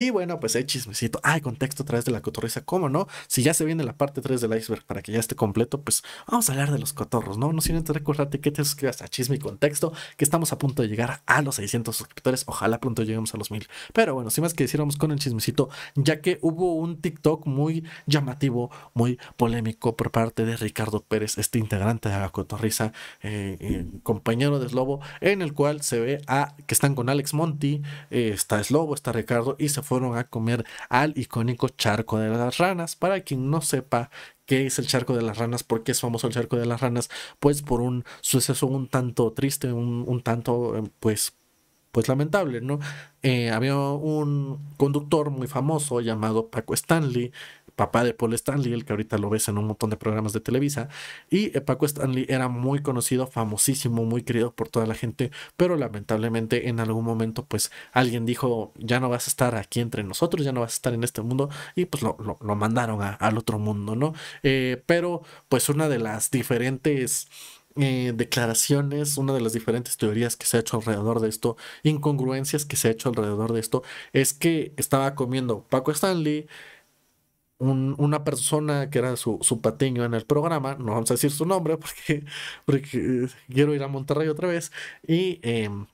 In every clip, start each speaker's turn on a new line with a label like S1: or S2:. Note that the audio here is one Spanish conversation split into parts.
S1: Y bueno, pues hay chismecito. Hay contexto a través de la cotorriza, ¿cómo no? Si ya se viene la parte 3 del iceberg para que ya esté completo, pues vamos a hablar de los cotorros, ¿no? No sin recordarte que te suscribas a Chisme y Contexto, que estamos a punto de llegar a los 600 suscriptores. Ojalá pronto lleguemos a los 1000. Pero bueno, sin más que decir, vamos con el chismecito, ya que hubo un TikTok muy llamativo, muy polémico por parte de Ricardo Pérez, este integrante de la cotorriza, eh, eh, compañero de Slobo, en el cual se ve a, que están con Alex Monti, eh, está Slobo, está Ricardo y se fueron a comer al icónico charco de las ranas. Para quien no sepa qué es el charco de las ranas, por qué es famoso el charco de las ranas, pues por un suceso un tanto triste, un, un tanto eh, pues pues lamentable, ¿no? Eh, había un conductor muy famoso llamado Paco Stanley, papá de Paul Stanley, el que ahorita lo ves en un montón de programas de Televisa, y eh, Paco Stanley era muy conocido, famosísimo, muy querido por toda la gente, pero lamentablemente en algún momento pues alguien dijo, ya no vas a estar aquí entre nosotros, ya no vas a estar en este mundo, y pues lo, lo, mandaron al otro mundo, ¿no? Eh, pero pues una de las diferentes eh, declaraciones, una de las diferentes teorías que se ha hecho alrededor de esto, incongruencias que se ha hecho alrededor de esto, es que estaba comiendo Paco Stanley, una persona que era su, su, patiño en el programa, no vamos a decir su nombre porque, porque eh, quiero ir a Monterrey otra vez, y... Em,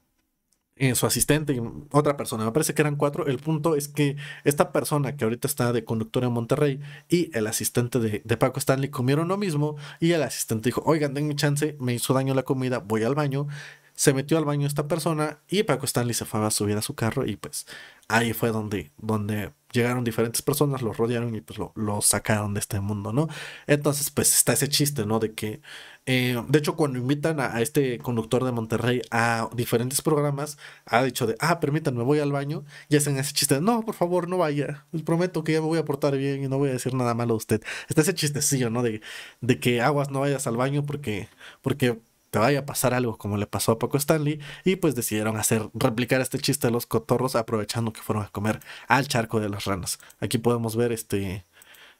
S1: eh, su asistente y otra persona. Me parece que eran cuatro. El punto es que esta persona que ahorita está de conductor en Monterrey y el asistente de, Paco Stanley comieron lo mismo y el asistente dijo, oigan, denme chance, me hizo daño la comida, voy al baño se metió al baño esta persona y Paco Stanley se fue a subir a su carro y pues ahí fue donde, donde llegaron diferentes personas, los rodearon y pues lo, lo, sacaron de este mundo, ¿no? Entonces pues está ese chiste, ¿no? De que, eh, de hecho cuando invitan a, este conductor de Monterrey a diferentes programas, ha dicho de, ah, permítanme, voy al baño y hacen ese chiste, no, por favor, no vaya, les prometo que ya me voy a portar bien y no voy a decir nada malo a usted. Está ese chistecillo, ¿no? De, de que aguas no vayas al baño porque, porque vaya a pasar algo como le pasó a Paco Stanley y pues decidieron hacer replicar este chiste de los cotorros aprovechando que fueron a comer al charco de las ranas. Aquí podemos ver este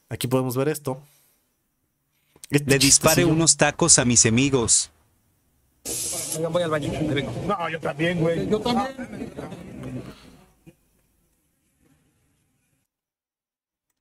S1: aquí podemos ver esto. Este le dispare unos tacos a mis amigos. voy al baño, No, yo también, güey. Yo también.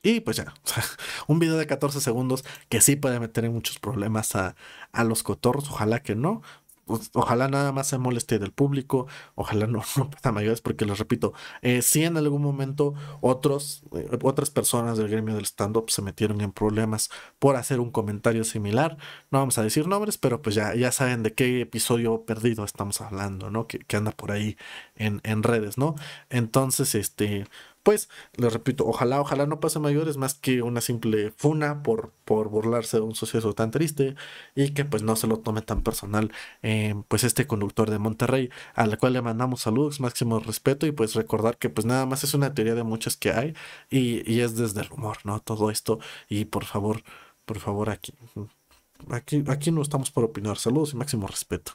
S1: Y pues ya, un video de 14 segundos que sí puede meter en muchos problemas a, a los cotorros, ojalá que no. Pues, ojalá nada más se moleste del público, ojalá no, no mayores, porque les repito, eh, si en algún momento otros, eh, otras personas del gremio del stand-up se metieron en problemas por hacer un comentario similar, no vamos a decir nombres, pero pues ya, ya saben de qué episodio perdido estamos hablando, ¿no? Que, anda por ahí en, en redes, ¿no? Entonces, este, pues les repito, ojalá, ojalá no pase mayores más que una simple funa por, por burlarse de un suceso tan triste y que pues no se lo tome tan personal em, pues este conductor de Monterrey, a la cual le mandamos saludos, máximo respeto y pues recordar que pues nada más es una teoría de muchas que hay y, es desde el rumor, ¿no? Todo esto y por favor, por favor aquí. Aquí, aquí no estamos por opinar. Saludos y máximo respeto.